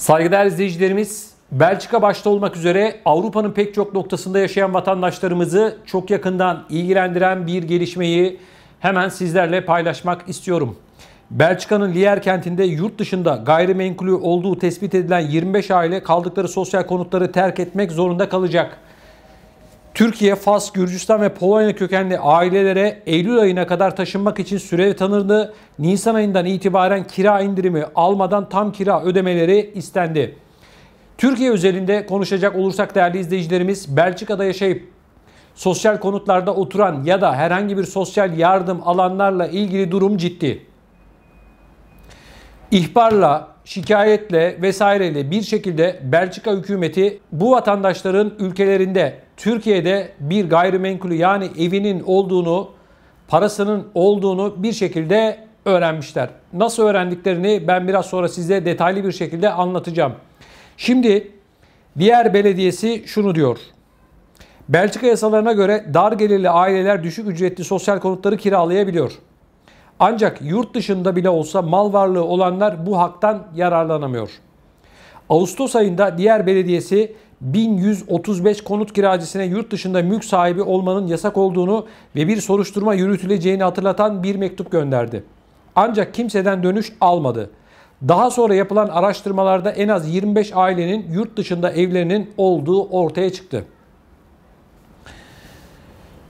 Saygıdeğer izleyicilerimiz, Belçika başta olmak üzere Avrupa'nın pek çok noktasında yaşayan vatandaşlarımızı çok yakından ilgilendiren bir gelişmeyi hemen sizlerle paylaşmak istiyorum. Belçika'nın Lier kentinde yurt dışında gayrimenkulü olduğu tespit edilen 25 aile kaldıkları sosyal konutları terk etmek zorunda kalacak. Türkiye, Fas, Gürcistan ve Polonya kökenli ailelere Eylül ayına kadar taşınmak için süre tanındı. Nisan ayından itibaren kira indirimi almadan tam kira ödemeleri istendi. Türkiye özelinde konuşacak olursak değerli izleyicilerimiz Belçika'da yaşayıp sosyal konutlarda oturan ya da herhangi bir sosyal yardım alanlarla ilgili durum ciddi. İhbarla, şikayetle vesaireyle bir şekilde Belçika hükümeti bu vatandaşların ülkelerinde Türkiye'de bir gayrimenkulü yani evinin olduğunu, parasının olduğunu bir şekilde öğrenmişler. Nasıl öğrendiklerini ben biraz sonra size detaylı bir şekilde anlatacağım. Şimdi diğer belediyesi şunu diyor. Belçika yasalarına göre dar gelirli aileler düşük ücretli sosyal konutları kiralayabiliyor. Ancak yurt dışında bile olsa mal varlığı olanlar bu haktan yararlanamıyor. Ağustos ayında diğer belediyesi 1135 konut kiracısına yurt dışında mülk sahibi olmanın yasak olduğunu ve bir soruşturma yürütüleceğini hatırlatan bir mektup gönderdi. Ancak kimseden dönüş almadı. Daha sonra yapılan araştırmalarda en az 25 ailenin yurt dışında evlerinin olduğu ortaya çıktı.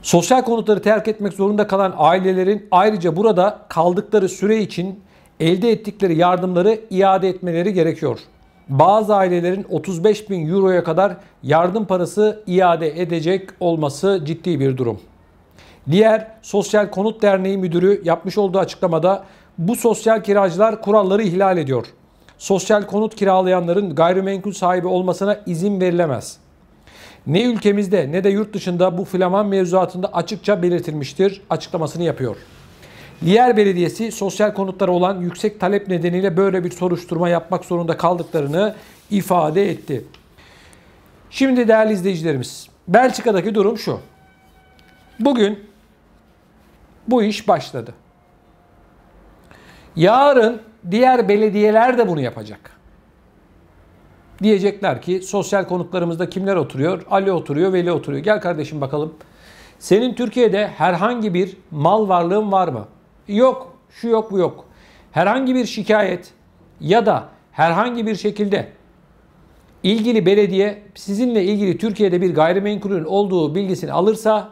Sosyal konutları terk etmek zorunda kalan ailelerin ayrıca burada kaldıkları süre için elde ettikleri yardımları iade etmeleri gerekiyor bazı ailelerin 35 bin euroya kadar yardım parası iade edecek olması ciddi bir durum. Diğer Sosyal Konut Derneği Müdürü yapmış olduğu açıklamada bu sosyal kiracılar kuralları ihlal ediyor. Sosyal konut kiralayanların gayrimenkul sahibi olmasına izin verilemez. Ne ülkemizde ne de yurt dışında bu Flaman mevzuatında açıkça belirtilmiştir açıklamasını yapıyor. Diğer Belediyesi sosyal konutlara olan yüksek talep nedeniyle böyle bir soruşturma yapmak zorunda kaldıklarını ifade etti. Şimdi değerli izleyicilerimiz, Belçika'daki durum şu. Bugün bu iş başladı. Yarın diğer belediyeler de bunu yapacak. Diyecekler ki sosyal konutlarımızda kimler oturuyor? Ali oturuyor, Veli oturuyor. Gel kardeşim bakalım. Senin Türkiye'de herhangi bir mal varlığın var mı? yok, şu yok, bu yok. Herhangi bir şikayet ya da herhangi bir şekilde ilgili belediye sizinle ilgili Türkiye'de bir gayrimenkulün olduğu bilgisini alırsa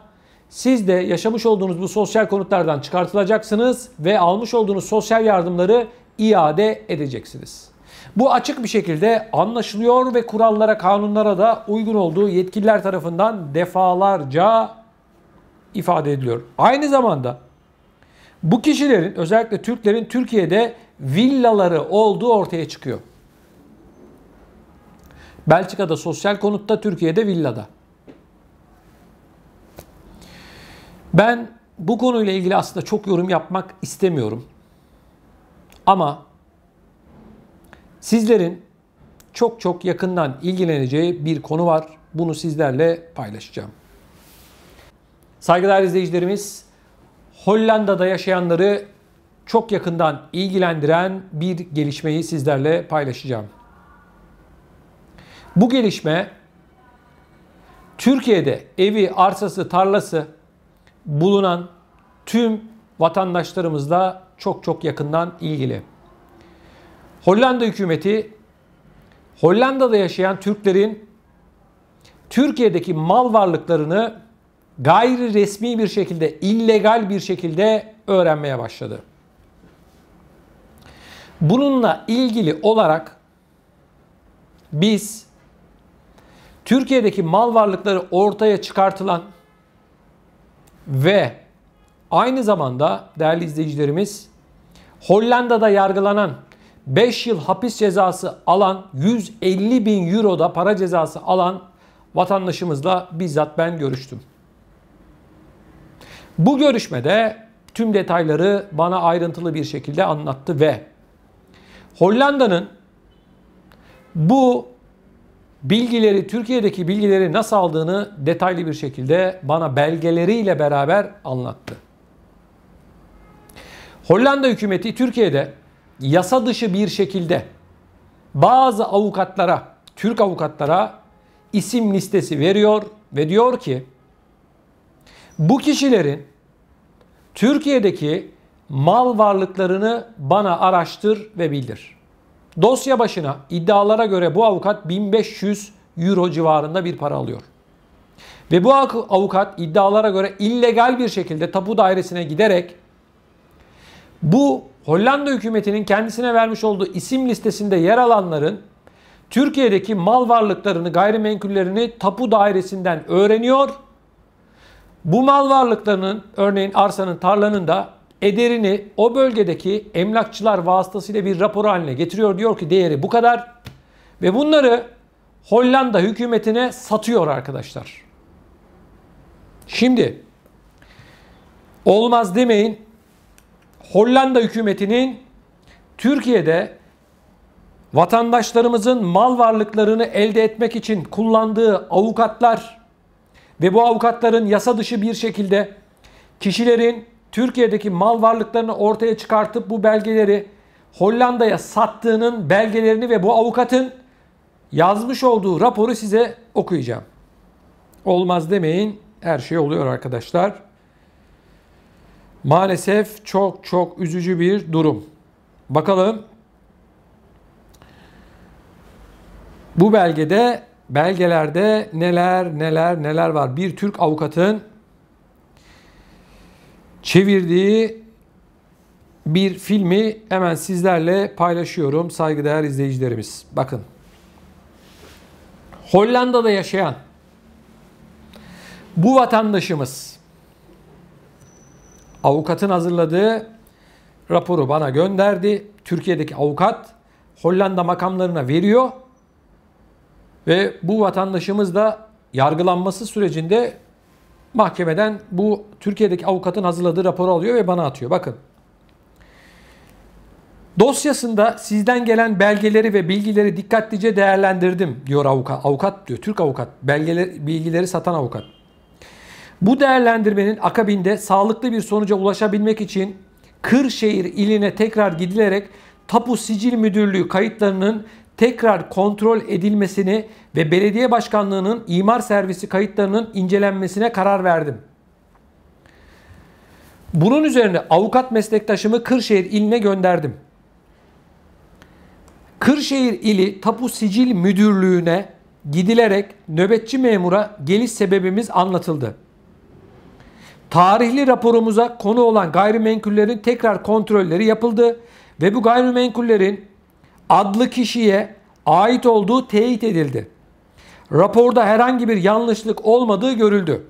siz de yaşamış olduğunuz bu sosyal konutlardan çıkartılacaksınız ve almış olduğunuz sosyal yardımları iade edeceksiniz. Bu açık bir şekilde anlaşılıyor ve kurallara, kanunlara da uygun olduğu yetkililer tarafından defalarca ifade ediliyor. Aynı zamanda bu kişilerin özellikle Türklerin Türkiye'de villaları olduğu ortaya çıkıyor. Belçika'da sosyal konutta, Türkiye'de villada. Ben bu konuyla ilgili aslında çok yorum yapmak istemiyorum. Ama sizlerin çok çok yakından ilgileneceği bir konu var. Bunu sizlerle paylaşacağım. Saygıdeğer izleyicilerimiz, Hollanda'da yaşayanları çok yakından ilgilendiren bir gelişmeyi sizlerle paylaşacağım. Bu gelişme Türkiye'de evi, arsası, tarlası bulunan tüm vatandaşlarımızla çok çok yakından ilgili. Hollanda hükümeti Hollanda'da yaşayan Türklerin Türkiye'deki mal varlıklarını gayri resmi bir şekilde, illegal bir şekilde öğrenmeye başladı. Bununla ilgili olarak biz Türkiye'deki mal varlıkları ortaya çıkartılan ve aynı zamanda değerli izleyicilerimiz Hollanda'da yargılanan 5 yıl hapis cezası alan 150 bin euroda para cezası alan vatandaşımızla bizzat ben görüştüm. Bu görüşmede tüm detayları bana ayrıntılı bir şekilde anlattı ve Hollanda'nın bu bilgileri Türkiye'deki bilgileri nasıl aldığını detaylı bir şekilde bana belgeleriyle beraber anlattı. Hollanda hükümeti Türkiye'de yasa dışı bir şekilde bazı avukatlara, Türk avukatlara isim listesi veriyor ve diyor ki bu kişilerin Türkiye'deki mal varlıklarını bana araştır ve bildir. Dosya başına iddialara göre bu avukat 1500 euro civarında bir para alıyor. Ve bu avukat iddialara göre illegal bir şekilde tapu dairesine giderek bu Hollanda hükümetinin kendisine vermiş olduğu isim listesinde yer alanların Türkiye'deki mal varlıklarını, gayrimenkullerini tapu dairesinden öğreniyor bu mal varlıklarının örneğin arsanın tarlanın da ederini o bölgedeki emlakçılar vasıtasıyla bir rapor haline getiriyor. Diyor ki değeri bu kadar ve bunları Hollanda hükümetine satıyor arkadaşlar. Şimdi olmaz demeyin. Hollanda hükümetinin Türkiye'de vatandaşlarımızın mal varlıklarını elde etmek için kullandığı avukatlar ve bu avukatların yasa dışı bir şekilde kişilerin Türkiye'deki mal varlıklarını ortaya çıkartıp bu belgeleri Hollanda'ya sattığının belgelerini ve bu avukatın yazmış olduğu raporu size okuyacağım. Olmaz demeyin. Her şey oluyor arkadaşlar. Maalesef çok çok üzücü bir durum. Bakalım. Bu belgede belgelerde neler neler neler var. Bir Türk avukatın çevirdiği bir filmi hemen sizlerle paylaşıyorum saygıdeğer izleyicilerimiz. Bakın. Hollanda'da yaşayan bu vatandaşımız avukatın hazırladığı raporu bana gönderdi. Türkiye'deki avukat Hollanda makamlarına veriyor ve bu vatandaşımız da yargılanması sürecinde mahkemeden bu Türkiye'deki avukatın hazırladığı raporu alıyor ve bana atıyor. Bakın. Dosyasında sizden gelen belgeleri ve bilgileri dikkatlice değerlendirdim diyor avukat. Avukat diyor. Türk avukat. Belgeleri, bilgileri satan avukat. Bu değerlendirmenin akabinde sağlıklı bir sonuca ulaşabilmek için Kırşehir iline tekrar gidilerek Tapu Sicil Müdürlüğü kayıtlarının tekrar kontrol edilmesini ve belediye başkanlığının imar servisi kayıtlarının incelenmesine karar verdim. Bunun üzerine avukat meslektaşımı Kırşehir iline gönderdim. Kırşehir ili Tapu Sicil Müdürlüğü'ne gidilerek nöbetçi memura geliş sebebimiz anlatıldı. Tarihli raporumuza konu olan gayrimenkullerin tekrar kontrolleri yapıldı ve bu gayrimenkullerin adlı kişiye ait olduğu teyit edildi. Raporda herhangi bir yanlışlık olmadığı görüldü.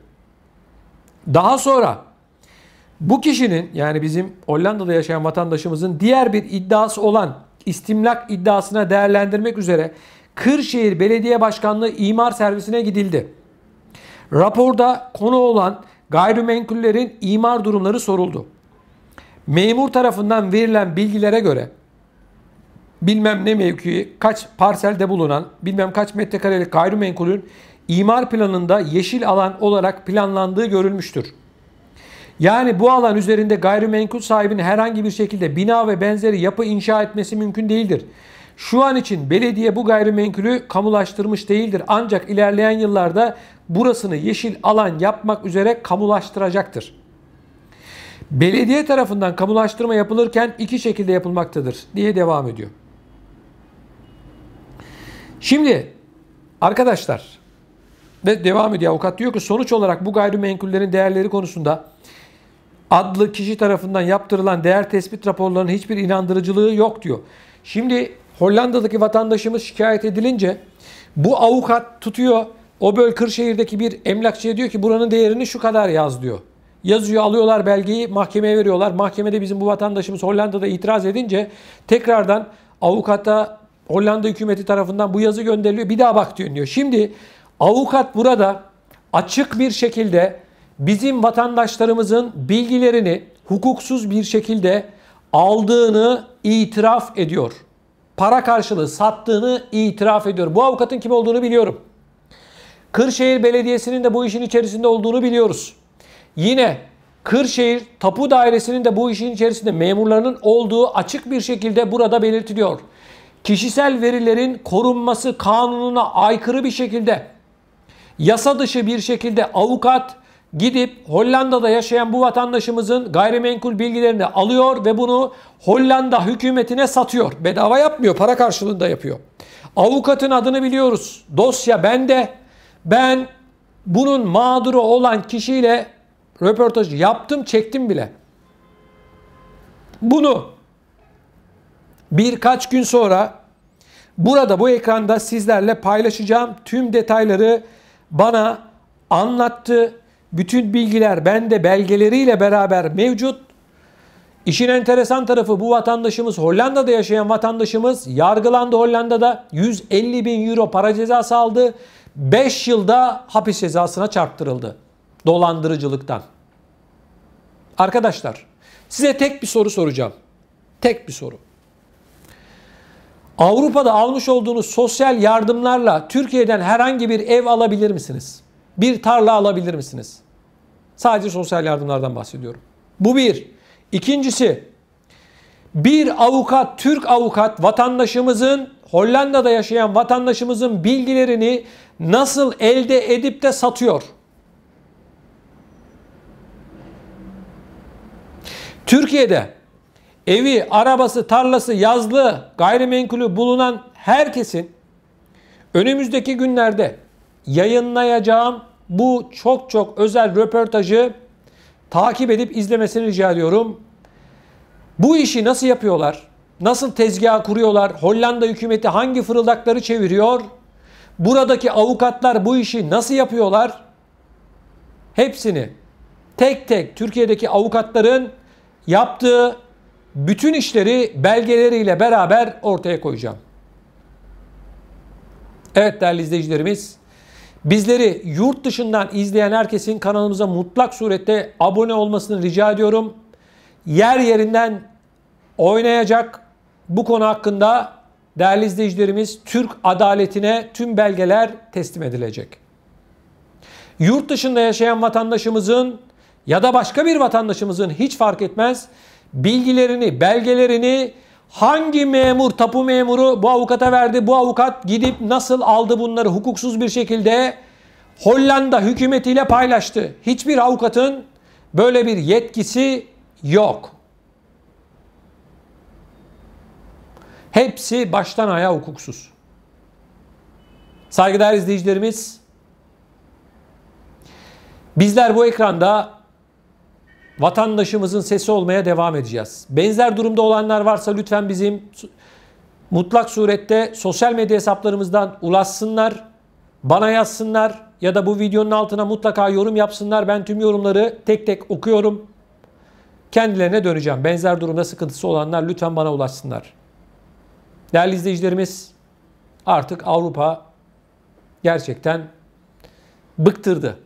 Daha sonra bu kişinin yani bizim Hollanda'da yaşayan vatandaşımızın diğer bir iddiası olan istimlak iddiasına değerlendirmek üzere Kırşehir Belediye Başkanlığı İmar Servisine gidildi. Raporda konu olan gayrimenkullerin imar durumları soruldu. Memur tarafından verilen bilgilere göre bilmem ne mevkii, kaç parselde bulunan, bilmem kaç metrekarelik gayrimenkulün imar planında yeşil alan olarak planlandığı görülmüştür. Yani bu alan üzerinde gayrimenkul sahibinin herhangi bir şekilde bina ve benzeri yapı inşa etmesi mümkün değildir. Şu an için belediye bu gayrimenkulü kamulaştırmış değildir. Ancak ilerleyen yıllarda burasını yeşil alan yapmak üzere kamulaştıracaktır. Belediye tarafından kamulaştırma yapılırken iki şekilde yapılmaktadır diye devam ediyor. Şimdi arkadaşlar ve devam ediyor avukat diyor ki sonuç olarak bu gayrimenkullerin değerleri konusunda adlı kişi tarafından yaptırılan değer tespit raporlarının hiçbir inandırıcılığı yok diyor. Şimdi Hollanda'daki vatandaşımız şikayet edilince bu avukat tutuyor o böl Kırşehir'deki bir emlakçıya diyor ki buranın değerini şu kadar yaz diyor. Yazıyor alıyorlar belgeyi mahkemeye veriyorlar. Mahkemede bizim bu vatandaşımız Hollanda'da itiraz edince tekrardan avukata Hollanda hükümeti tarafından bu yazı gönderiliyor. Bir daha bak diyor. Şimdi avukat burada açık bir şekilde bizim vatandaşlarımızın bilgilerini hukuksuz bir şekilde aldığını itiraf ediyor. Para karşılığı sattığını itiraf ediyor. Bu avukatın kim olduğunu biliyorum. Kırşehir Belediyesi'nin de bu işin içerisinde olduğunu biliyoruz. Yine Kırşehir Tapu Dairesi'nin de bu işin içerisinde memurlarının olduğu açık bir şekilde burada belirtiliyor kişisel verilerin korunması kanununa aykırı bir şekilde yasa dışı bir şekilde avukat gidip Hollanda'da yaşayan bu vatandaşımızın gayrimenkul bilgilerini alıyor ve bunu Hollanda hükümetine satıyor. Bedava yapmıyor, para karşılığında yapıyor. Avukatın adını biliyoruz. Dosya bende. Ben bunun mağduru olan kişiyle röportaj yaptım, çektim bile. Bunu birkaç gün sonra burada bu ekranda sizlerle paylaşacağım tüm detayları bana anlattı. Bütün bilgiler bende belgeleriyle beraber mevcut. İşin enteresan tarafı bu vatandaşımız Hollanda'da yaşayan vatandaşımız yargılandı Hollanda'da 150 bin euro para cezası aldı. 5 yılda hapis cezasına çarptırıldı dolandırıcılıktan. Arkadaşlar size tek bir soru soracağım. Tek bir soru. Avrupa'da almış olduğunuz sosyal yardımlarla Türkiye'den herhangi bir ev alabilir misiniz? Bir tarla alabilir misiniz? Sadece sosyal yardımlardan bahsediyorum. Bu bir. İkincisi bir avukat, Türk avukat vatandaşımızın Hollanda'da yaşayan vatandaşımızın bilgilerini nasıl elde edip de satıyor? Türkiye'de evi, arabası, tarlası, yazlığı, gayrimenkulü bulunan herkesin önümüzdeki günlerde yayınlayacağım bu çok çok özel röportajı takip edip izlemesini rica ediyorum. Bu işi nasıl yapıyorlar? Nasıl tezgah kuruyorlar? Hollanda hükümeti hangi fırıldakları çeviriyor? Buradaki avukatlar bu işi nasıl yapıyorlar? Hepsini tek tek Türkiye'deki avukatların yaptığı bütün işleri belgeleriyle beraber ortaya koyacağım. Evet değerli izleyicilerimiz, bizleri yurt dışından izleyen herkesin kanalımıza mutlak surette abone olmasını rica ediyorum. Yer yerinden oynayacak bu konu hakkında değerli izleyicilerimiz Türk adaletine tüm belgeler teslim edilecek. Yurt dışında yaşayan vatandaşımızın ya da başka bir vatandaşımızın hiç fark etmez bilgilerini, belgelerini hangi memur, tapu memuru bu avukata verdi, bu avukat gidip nasıl aldı bunları hukuksuz bir şekilde Hollanda hükümetiyle paylaştı. Hiçbir avukatın böyle bir yetkisi yok. Hepsi baştan ayağa hukuksuz. Saygıdeğer izleyicilerimiz, bizler bu ekranda vatandaşımızın sesi olmaya devam edeceğiz. Benzer durumda olanlar varsa lütfen bizim mutlak surette sosyal medya hesaplarımızdan ulaşsınlar, bana yazsınlar ya da bu videonun altına mutlaka yorum yapsınlar. Ben tüm yorumları tek tek okuyorum. Kendilerine döneceğim. Benzer durumda sıkıntısı olanlar lütfen bana ulaşsınlar. Değerli izleyicilerimiz artık Avrupa gerçekten bıktırdı.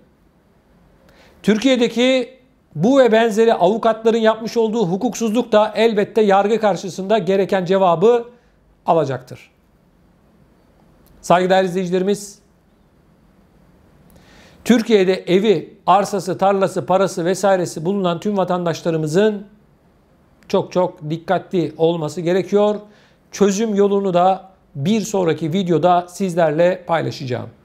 Türkiye'deki bu ve benzeri avukatların yapmış olduğu hukuksuzluk da elbette yargı karşısında gereken cevabı alacaktır. Saygıdeğer izleyicilerimiz, Türkiye'de evi, arsası, tarlası, parası vesairesi bulunan tüm vatandaşlarımızın çok çok dikkatli olması gerekiyor. Çözüm yolunu da bir sonraki videoda sizlerle paylaşacağım.